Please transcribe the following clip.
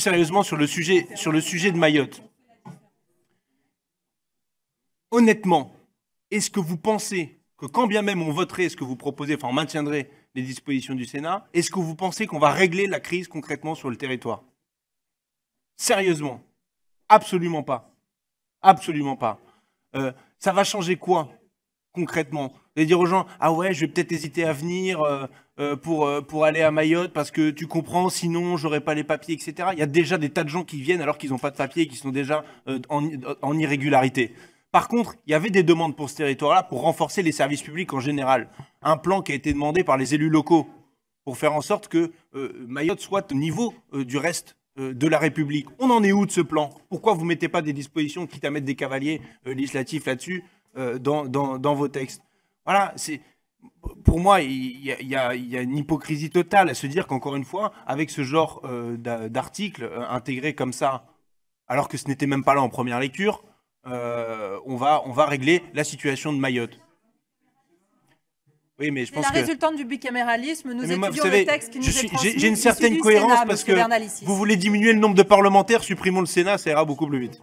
sérieusement sur le sujet, sur le sujet de Mayotte. Honnêtement, est-ce que vous pensez que quand bien même on voterait ce que vous proposez, enfin on maintiendrait les dispositions du Sénat, est-ce que vous pensez qu'on va régler la crise concrètement sur le territoire Sérieusement Absolument pas. Absolument pas. Euh, ça va changer quoi concrètement Et dire aux gens, ah ouais, je vais peut-être hésiter à venir euh, euh, pour, euh, pour aller à Mayotte parce que tu comprends, sinon n'aurai pas les papiers, etc. Il y a déjà des tas de gens qui viennent alors qu'ils n'ont pas de papiers, qui sont déjà en, irrégularité. Par contre, il y avait des demandes pour ce territoire-là pour renforcer les services publics en général. Un plan qui a été demandé par les élus locaux pour faire en sorte que Mayotte soit au niveau du reste de la République. On en est où de ce plan Pourquoi vous ne mettez pas des dispositions, quitte à mettre des cavaliers législatifs là-dessus euh, dans, vos textes. Voilà, c'est pour moi, il y, a, une hypocrisie totale à se dire qu'encore une fois, avec ce genre euh, d'article euh, intégré comme ça, alors que ce n'était même pas là en première lecture, on, va, on va régler la situation de Mayotte. Oui, mais je pense la résultante du bicaméralisme, nous étudions le texte qui nous est transmis. J'ai une certaine cohérence parce que vous voulez diminuer le nombre de parlementaires, supprimons le Sénat, ça ira beaucoup plus vite.